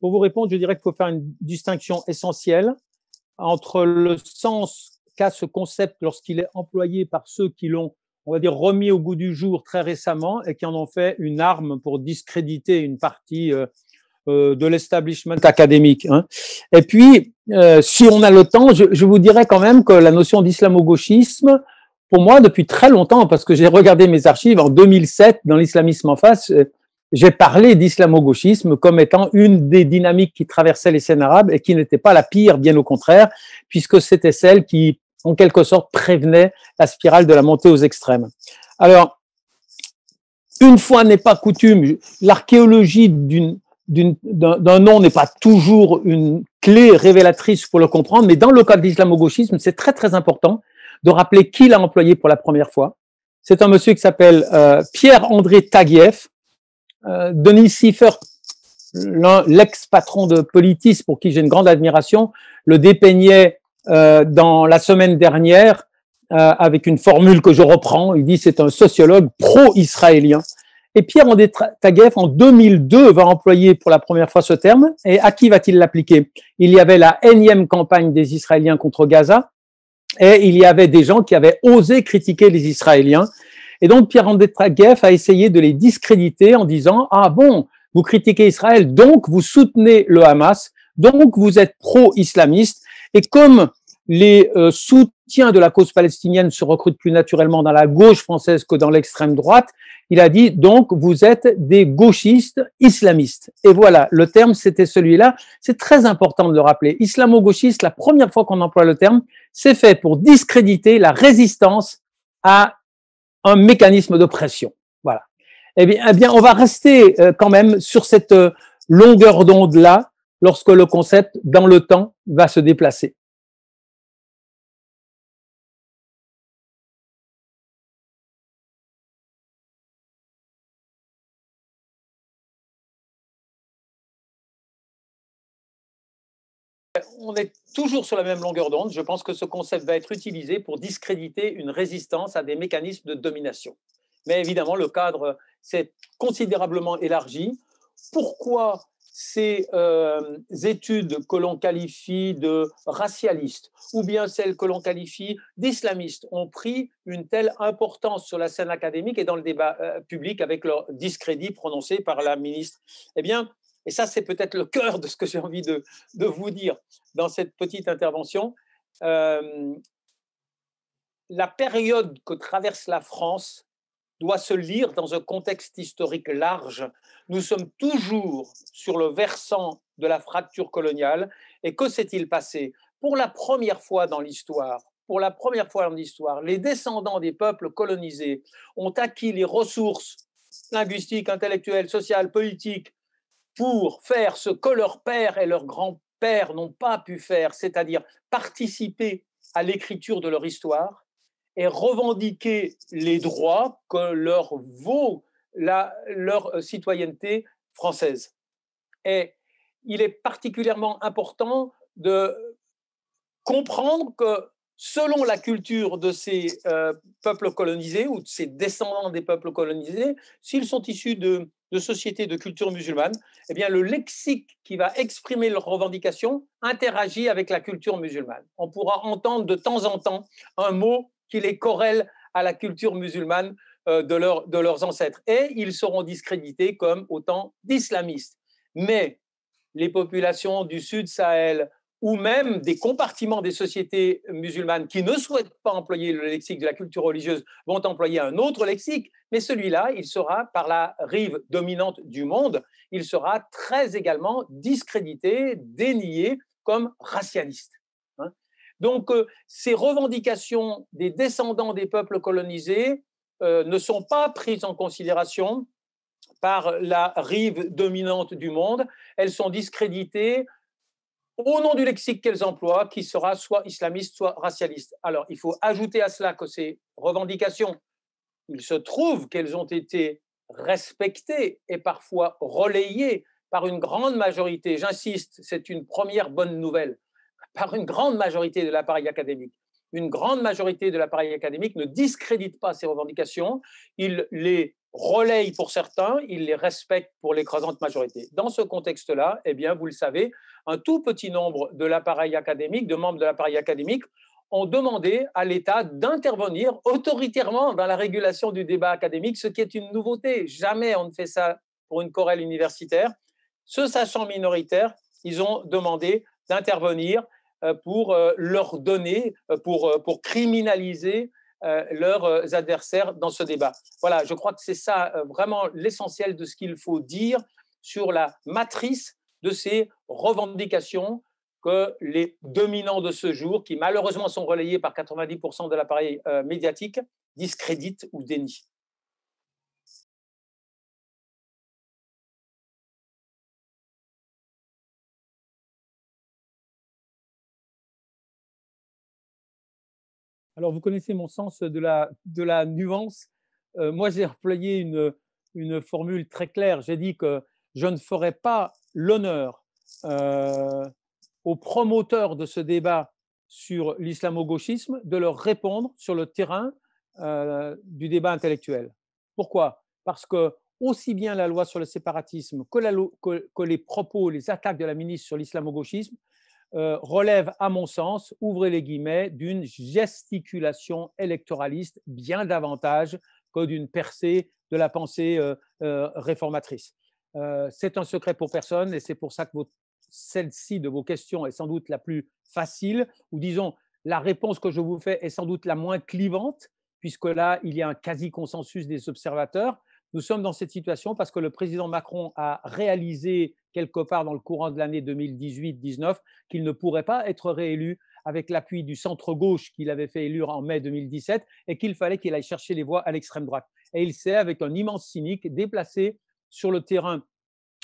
Pour vous répondre, je dirais qu'il faut faire une distinction essentielle entre le sens ce concept lorsqu'il est employé par ceux qui l'ont, on va dire, remis au goût du jour très récemment et qui en ont fait une arme pour discréditer une partie euh, euh, de l'establishment académique. Hein. Et puis, euh, si on a le temps, je, je, vous dirais quand même que la notion d'islamo-gauchisme, pour moi, depuis très longtemps, parce que j'ai regardé mes archives en 2007 dans l'islamisme en face, j'ai parlé d'islamo-gauchisme comme étant une des dynamiques qui traversait les scènes arabes et qui n'était pas la pire, bien au contraire, puisque c'était celle qui en quelque sorte prévenait la spirale de la montée aux extrêmes. Alors, une fois n'est pas coutume, l'archéologie d'un nom n'est pas toujours une clé révélatrice pour le comprendre, mais dans le cas de l'islamo-gauchisme, c'est très très important de rappeler qui l'a employé pour la première fois. C'est un monsieur qui s'appelle euh, Pierre-André Taguieff, euh, Denis Siffer, l'ex-patron de Politis, pour qui j'ai une grande admiration, le dépeignait euh, dans la semaine dernière euh, avec une formule que je reprends. Il dit c'est un sociologue pro-israélien. Et Pierre André Taguieff, en 2002, va employer pour la première fois ce terme. Et à qui va-t-il l'appliquer Il y avait la énième campagne des Israéliens contre Gaza, et il y avait des gens qui avaient osé critiquer les Israéliens. Et donc Pierre André Taguieff a essayé de les discréditer en disant ah bon, vous critiquez Israël, donc vous soutenez le Hamas, donc vous êtes pro-islamiste. Et comme les euh, soutiens de la cause palestinienne se recrutent plus naturellement dans la gauche française que dans l'extrême droite. Il a dit donc vous êtes des gauchistes islamistes. Et voilà, le terme c'était celui-là. C'est très important de le rappeler. Islamo-gauchiste, la première fois qu'on emploie le terme, c'est fait pour discréditer la résistance à un mécanisme d'oppression. Voilà. Eh bien, eh bien, on va rester euh, quand même sur cette euh, longueur d'onde là lorsque le concept dans le temps va se déplacer. on est toujours sur la même longueur d'onde. Je pense que ce concept va être utilisé pour discréditer une résistance à des mécanismes de domination. Mais évidemment, le cadre s'est considérablement élargi. Pourquoi ces euh, études que l'on qualifie de racialistes ou bien celles que l'on qualifie d'islamistes ont pris une telle importance sur la scène académique et dans le débat euh, public avec leur discrédit prononcé par la ministre Eh bien, et ça, c'est peut-être le cœur de ce que j'ai envie de, vous dire dans cette petite intervention. Euh, la période que traverse la France doit se lire dans un contexte historique large. Nous sommes toujours sur le versant de la fracture coloniale. Et que s'est-il passé Pour la première fois dans l'histoire, pour la première fois dans l'histoire, les descendants des peuples colonisés ont acquis les ressources linguistiques, intellectuelles, sociales, politiques pour faire ce que leurs pères et leurs grands-pères n'ont pas pu faire, c'est-à-dire participer à l'écriture de leur histoire et revendiquer les droits que leur vaut leur euh, citoyenneté française. Et il est particulièrement important de comprendre que selon la culture de ces euh, peuples colonisés ou de ces descendants des peuples colonisés, s'ils sont issus de de sociétés de culture musulmane, eh bien, le lexique qui va exprimer leurs revendications interagit avec la culture musulmane. On pourra entendre de temps en temps un mot qui les corrèle à la culture musulmane euh, de, de leurs ancêtres. Et ils seront discrédités comme autant d'islamistes. Mais les populations du Sud Sahel, ou même des compartiments des sociétés musulmanes qui ne souhaitent pas employer le lexique de la culture religieuse vont employer un autre lexique, mais celui-là, il sera, par la rive dominante du monde, il sera très également discrédité, dénié comme racialiste. Hein. Donc euh, ces revendications des descendants des peuples colonisés euh, ne sont pas prises en considération par la rive dominante du monde, elles sont discréditées, au nom du lexique qu'elles emploient, qui sera soit islamiste, soit racialiste. Alors, il faut ajouter à cela que ces revendications, il se trouve qu'elles ont été respectées et parfois relayées par une grande majorité, j'insiste, c'est une première bonne nouvelle, par une grande majorité de l'appareil académique. Une grande majorité de l'appareil académique ne discrédite pas ces revendications, il les Relaye pour certains, ils les respectent pour l'écrasante majorité. Dans ce contexte-là, eh bien, vous le savez, un tout petit nombre de l'appareil académique, de membres de l'appareil académique, ont demandé à l'État d'intervenir autoritairement dans la régulation du débat académique, ce qui est une nouveauté. Jamais on ne fait ça pour une chorale universitaire. Ce sachant minoritaire, ils ont demandé d'intervenir euh, pour euh, leur donner, euh, pour, pour criminaliser euh, leurs euh, adversaires dans ce débat. Voilà, je crois que c'est ça euh, vraiment l'essentiel de ce qu'il faut dire sur la matrice de ces revendications que les dominants de ce jour, qui malheureusement sont relayés par 90% de l'appareil médiatique, discréditent ou dénient. Alors, vous connaissez mon sens de la, nuance. Euh, moi, j'ai employé une, formule très claire. J'ai dit que je ne ferai pas l'honneur euh, aux promoteurs de ce débat sur l'islamo-gauchisme de leur répondre sur le terrain euh, du débat intellectuel. Pourquoi Parce que aussi bien la loi sur le séparatisme que, que les propos, les attaques de la ministre sur l'islamo-gauchisme euh, relève, à mon sens, ouvrez les guillemets, d'une gesticulation électoraliste bien davantage que d'une percée de la pensée euh, euh, réformatrice. c'est un secret pour personne et c'est pour ça que celle-ci de vos questions est sans doute la plus facile, ou disons, la réponse que je vous fais est sans doute la moins clivante, puisque là, il y a un quasi-consensus des observateurs. Nous sommes dans cette situation parce que le président Macron a réalisé quelque part dans le courant de l'année 2018-19 qu'il ne pourrait pas être réélu avec l'appui du centre-gauche qu'il avait fait élure en mai 2017 et qu'il fallait qu'il aille chercher les voix à l'extrême droite. Et il s'est, avec un immense cynique, déplacé sur le terrain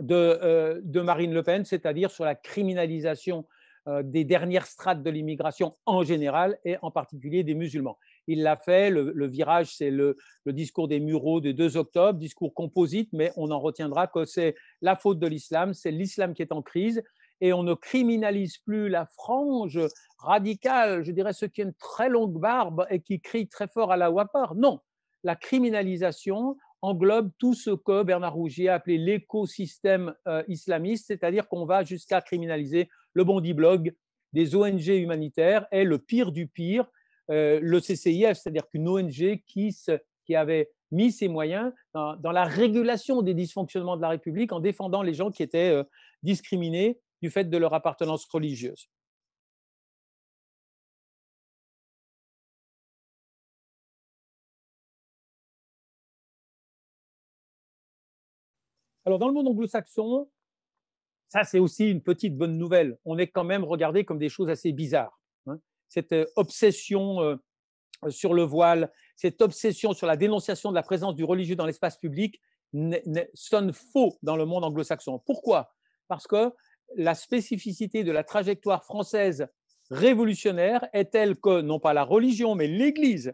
de, euh, Marine Le Pen, c'est-à-dire sur la criminalisation euh, des dernières strates de l'immigration en général et en particulier des musulmans il l'a fait. Le, virage, c'est le, discours des Mureaux de 2 octobre, discours composite, mais on en retiendra que c'est la faute de l'islam, c'est l'islam qui est en crise. Et on ne criminalise plus la frange radicale, je dirais ceux qui ont une très longue barbe et qui crient très fort à la Wapar. Non, la criminalisation, englobe tout ce que Bernard Rougier a appelé l'écosystème euh, islamiste, c'est-à-dire qu'on va jusqu'à criminaliser le Bondi Blog, des ONG humanitaires et le pire du pire, euh, le CCIF, c'est-à-dire qu'une ONG qui, avait mis ses moyens dans, la régulation des dysfonctionnements de la République en défendant les gens qui étaient euh, discriminés du fait de leur appartenance religieuse. Alors dans le monde anglo-saxon, ça c'est aussi une petite bonne nouvelle. On est quand même regardé comme des choses assez bizarres cette obsession sur le voile, cette obsession sur la dénonciation de la présence du religieux dans l'espace public sonne faux dans le monde anglo-saxon. Pourquoi Parce que la spécificité de la trajectoire française révolutionnaire est telle que, non pas la religion, mais l'Église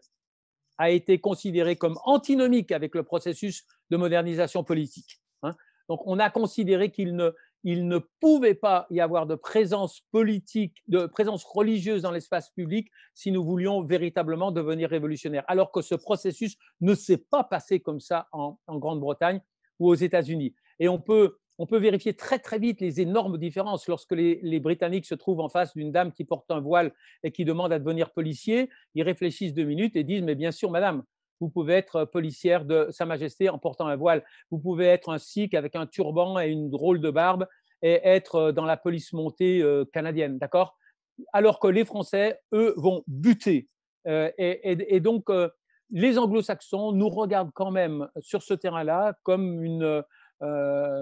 a été considérée comme antinomique avec le processus de modernisation politique. Hein. Donc on a considéré qu'il ne il ne pouvait pas y avoir de présence politique, de présence religieuse dans l'espace public si nous voulions véritablement devenir révolutionnaires. Alors que ce processus ne s'est pas passé comme ça en, Grande-Bretagne ou aux États-Unis. Et on peut, vérifier très très vite les énormes différences lorsque les, les Britanniques se trouvent en face d'une dame qui porte un voile et qui demande à devenir policier. Ils réfléchissent deux minutes et disent, mais bien sûr, madame, vous pouvez être euh, policière de Sa Majesté en portant un voile, vous pouvez être un sikh avec un turban et une drôle de barbe et être euh, dans la police montée euh, canadienne, d'accord Alors que les Français, eux, vont buter. et, donc, les anglo-saxons nous regardent quand même sur ce terrain-là comme une...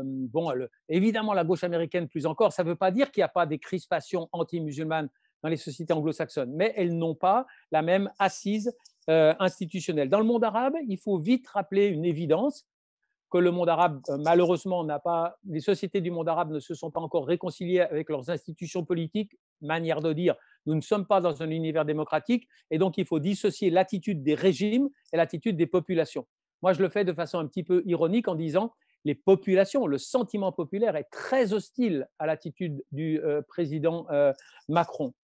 bon, évidemment, la gauche américaine plus encore, ça ne veut pas dire qu'il n'y a pas des crispations anti-musulmanes dans les sociétés anglo-saxonnes, mais elles n'ont pas la même assise euh, institutionnelle. Dans le monde arabe, il faut vite rappeler une évidence que le monde arabe, euh, malheureusement, n'a pas, les sociétés du monde arabe ne se sont pas encore réconciliées avec leurs institutions politiques, manière de dire, nous ne sommes pas dans un univers démocratique, et donc il faut dissocier l'attitude des régimes et l'attitude des populations. Moi, je le fais de façon un petit peu ironique en disant, les populations, le sentiment populaire est très hostile à l'attitude du euh, président Macron.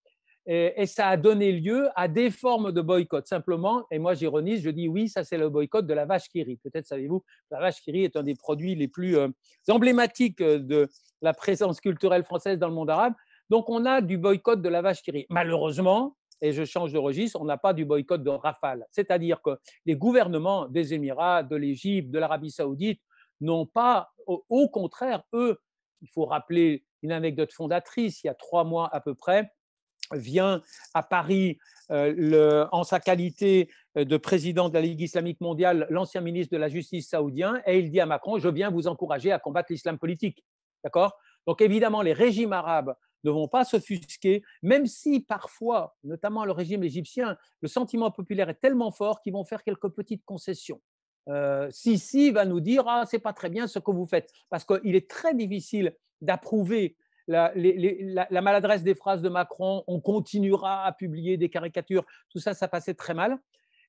Et, ça a donné lieu à des formes de boycott. Simplement, et moi j'ironise, je dis oui, ça c'est le boycott de la vache qui rit. Peut-être savez-vous, la vache qui rit est un des produits les plus euh, emblématiques euh, de la présence culturelle française dans le monde arabe. Donc on a du boycott de la vache qui rit. Malheureusement, et je change de registre, on n'a pas du boycott de Rafale. C'est-à-dire que les gouvernements des Émirats, de l'Égypte, de l'Arabie saoudite n'ont pas, au contraire, eux, il faut rappeler une anecdote fondatrice, il y a trois mois à peu près, vient à Paris euh, en sa qualité euh, de président de la Ligue islamique mondiale, l'ancien ministre de la Justice saoudien, et il dit à Macron, je viens vous encourager à combattre l'islam politique. D'accord Donc évidemment, les régimes arabes ne vont pas s'offusquer, même si parfois, notamment le régime égyptien, le sentiment populaire est tellement fort qu'ils vont faire quelques petites concessions. si euh, Sisi va nous dire ah c'est pas très bien ce que vous faites parce qu'il est très difficile d'approuver la, maladresse des phrases de Macron, on continuera à publier des caricatures, tout ça, ça passait très mal.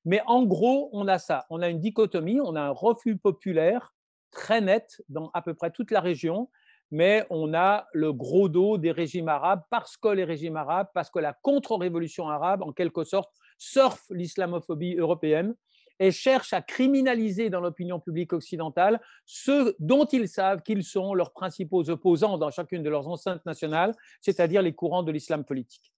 Mais en gros, on a ça, on a une dichotomie, on a un refus populaire très net dans à peu près toute la région, mais on a le gros dos des régimes arabes parce que les régimes arabes, parce que la contre-révolution arabe, en quelque sorte, surfe l'islamophobie européenne et cherchent à criminaliser dans l'opinion publique occidentale ceux dont ils savent qu'ils sont leurs principaux opposants dans chacune de leurs enceintes nationales, c'est-à-dire les courants de l'islam politique.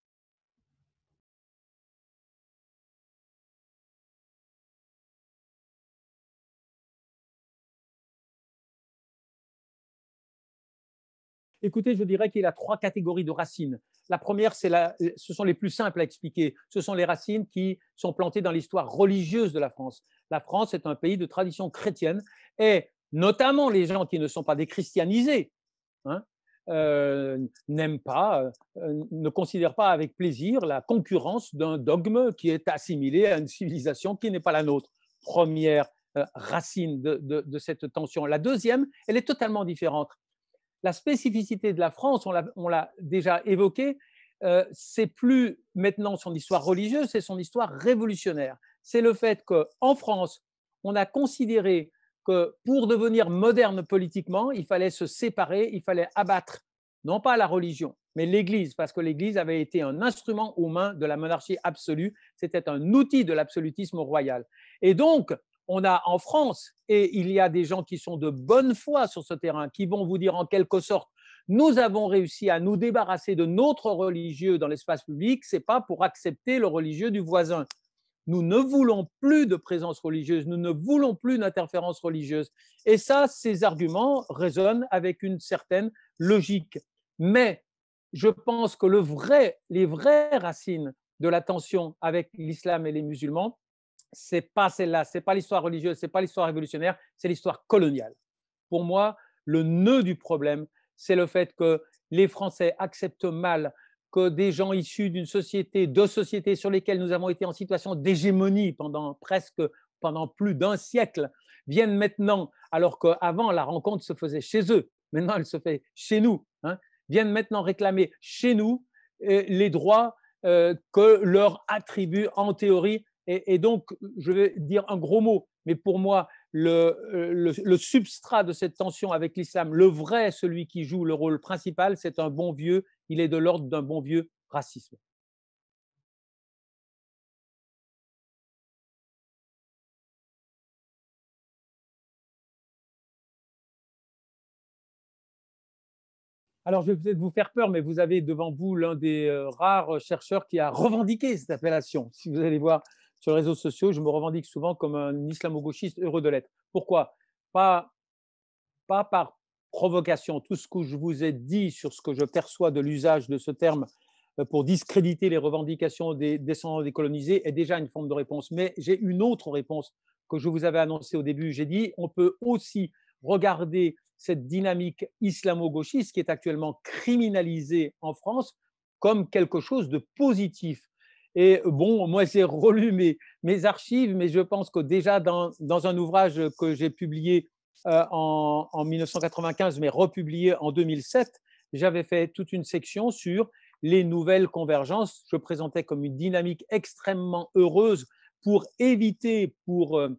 Écoutez, je dirais qu'il y a trois catégories de racines. La première, la, ce sont les plus simples à expliquer. Ce sont les racines qui sont plantées dans l'histoire religieuse de la France. La France est un pays de tradition chrétienne et notamment les gens qui ne sont pas déchristianisés hein, euh, n'aiment pas, euh, ne considèrent pas avec plaisir la concurrence d'un dogme qui est assimilé à une civilisation qui n'est pas la nôtre. Première euh, racine de cette tension. La deuxième, elle est totalement différente. La spécificité de la France, on l'a déjà évoqué, euh, c'est plus maintenant son histoire religieuse, c'est son histoire révolutionnaire. C'est le fait qu'en France, on a considéré que pour devenir moderne politiquement, il fallait se séparer, il fallait abattre, non pas la religion, mais l'Église, parce que l'Église avait été un instrument aux mains de la monarchie absolue, c'était un outil de l'absolutisme royal. Et donc, on a en France, et il y a des gens qui sont de bonne foi sur ce terrain, qui vont vous dire en quelque sorte, nous avons réussi à nous débarrasser de notre religieux dans l'espace public, c'est pas pour accepter le religieux du voisin. Nous ne voulons plus de présence religieuse, nous ne voulons plus d'interférence religieuse. Et ça, ces arguments résonnent avec une certaine logique. Mais je pense que le les vraies racines de la tension avec l'islam et les musulmans, c'est pas celle-là, c'est pas l'histoire religieuse, c'est pas l'histoire révolutionnaire, c'est l'histoire coloniale. Pour moi, le nœud du problème, c'est le fait que les Français acceptent mal que des gens issus d'une société, de sociétés sur lesquelles nous avons été en situation d'hégémonie pendant presque pendant plus d'un siècle, viennent maintenant, alors qu'avant la rencontre se faisait chez eux, maintenant elle se fait chez nous, hein, viennent maintenant réclamer chez nous euh, les droits euh, que leur attribuent en théorie et, donc, je vais dire un gros mot, mais pour moi, euh, le, le substrat de cette tension avec l'islam, le vrai, celui qui joue le rôle principal, c'est un bon vieux, il est de l'ordre d'un bon vieux racisme. Alors, je vais peut-être vous faire peur, mais vous avez devant vous l'un des euh, rares chercheurs qui a revendiqué cette appellation. Si vous allez voir sur les réseaux sociaux, je me revendique souvent comme un islamo-gauchiste heureux de l'être. Pourquoi pas, par provocation. Tout ce que je vous ai dit sur ce que je perçois de l'usage de ce terme euh, pour discréditer les revendications des descendants des colonisés est déjà une forme de réponse. Mais j'ai une autre réponse que je vous avais annoncée au début. J'ai dit, on peut aussi regarder cette dynamique islamo-gauchiste qui est actuellement criminalisée en France comme quelque chose de positif. Et bon, moi j'ai relu mes, archives, mais je pense que déjà dans, dans un ouvrage que j'ai publié euh, en, en, 1995, mais republié en 2007, j'avais fait toute une section sur les nouvelles convergences. Je présentais comme une dynamique extrêmement heureuse pour éviter, pour euh,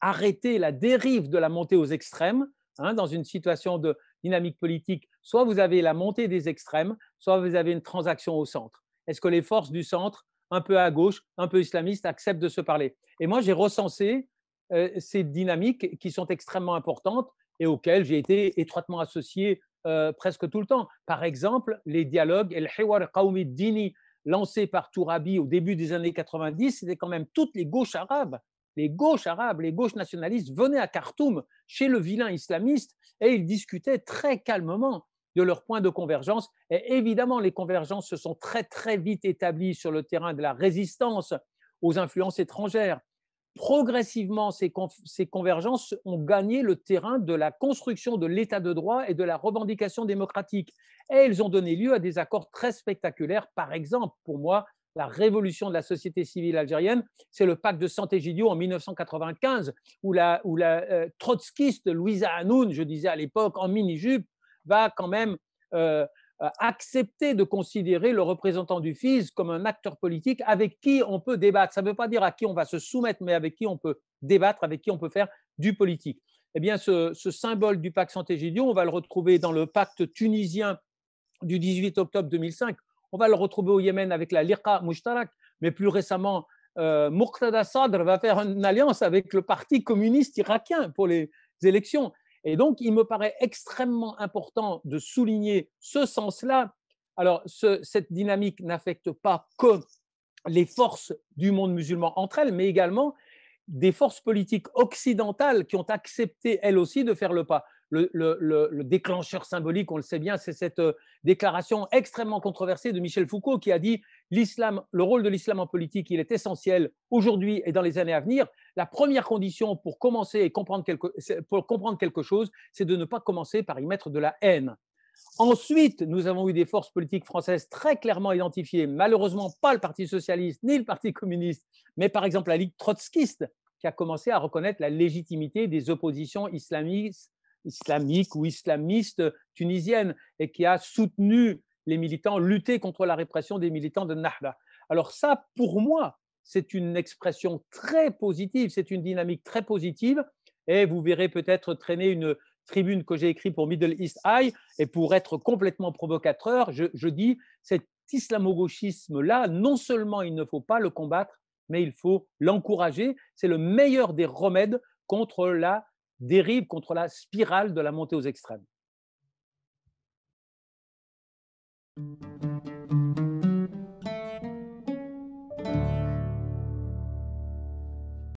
arrêter la dérive de la montée aux extrêmes. Hein, dans une situation de dynamique politique, soit vous avez la montée des extrêmes, soit vous avez une transaction au centre. Est-ce que les forces du centre un peu à gauche, un peu islamiste, acceptent de se parler. Et moi, j'ai recensé euh, ces dynamiques qui sont extrêmement importantes et auxquelles j'ai été étroitement associé euh, presque tout le temps. Par exemple, les dialogues El Hiwar Qawmi Dini lancés par Tourabi au début des années 90, c'était quand même toutes les gauches arabes les gauches arabes, les gauches nationalistes venaient à Khartoum chez le vilain islamiste et ils discutaient très calmement de leur point de convergence. Et évidemment, les convergences se sont très très vite établies sur le terrain de la résistance aux influences étrangères. Progressivement, ces, convergences ont gagné le terrain de la construction de l'état de droit et de la revendication démocratique. Et elles ont donné lieu à des accords très spectaculaires. Par exemple, pour moi, la révolution de la société civile algérienne, c'est le pacte de Santegidio en 1995, où la, où la euh, trotskiste Louisa Hanoun, je disais à l'époque, en mini-jupe, va quand même euh, euh, accepter de considérer le représentant du FIS comme un acteur politique avec qui on peut débattre. Ça ne veut pas dire à qui on va se soumettre, mais avec qui on peut débattre, avec qui on peut faire du politique. Eh bien, ce, symbole du pacte santé on va le retrouver dans le pacte tunisien du 18 octobre 2005. On va le retrouver au Yémen avec la Lirka Mouchtarak, mais plus récemment, euh, Muqtada Sadr va faire une alliance avec le Parti communiste irakien pour les élections. Et donc, il me paraît extrêmement important de souligner ce sens-là. Alors, cette dynamique n'affecte pas que les forces du monde musulman entre elles, mais également des forces politiques occidentales qui ont accepté, elles aussi, de faire le pas le, déclencheur symbolique, on le sait bien, c'est cette euh, déclaration extrêmement controversée de Michel Foucault qui a dit l'islam, le rôle de l'islam en politique, il est essentiel aujourd'hui et dans les années à venir. La première condition pour commencer et comprendre quelque, pour comprendre quelque chose, c'est de ne pas commencer par y mettre de la haine. Ensuite, nous avons eu des forces politiques françaises très clairement identifiées, malheureusement pas le Parti socialiste ni le Parti communiste, mais par exemple la Ligue trotskiste qui a commencé à reconnaître la légitimité des oppositions islamistes islamique ou islamiste tunisienne et qui a soutenu les militants, lutté contre la répression des militants de Nahda. Alors ça, pour moi, c'est une expression très positive, c'est une dynamique très positive. Et vous verrez peut-être traîner une tribune que j'ai écrite pour Middle East Eye. Et pour être complètement provocateur, je, je dis, cet islamo-gauchisme-là, non seulement il ne faut pas le combattre, mais il faut l'encourager. C'est le meilleur des remèdes contre la dérive contre la spirale de la montée aux extrêmes.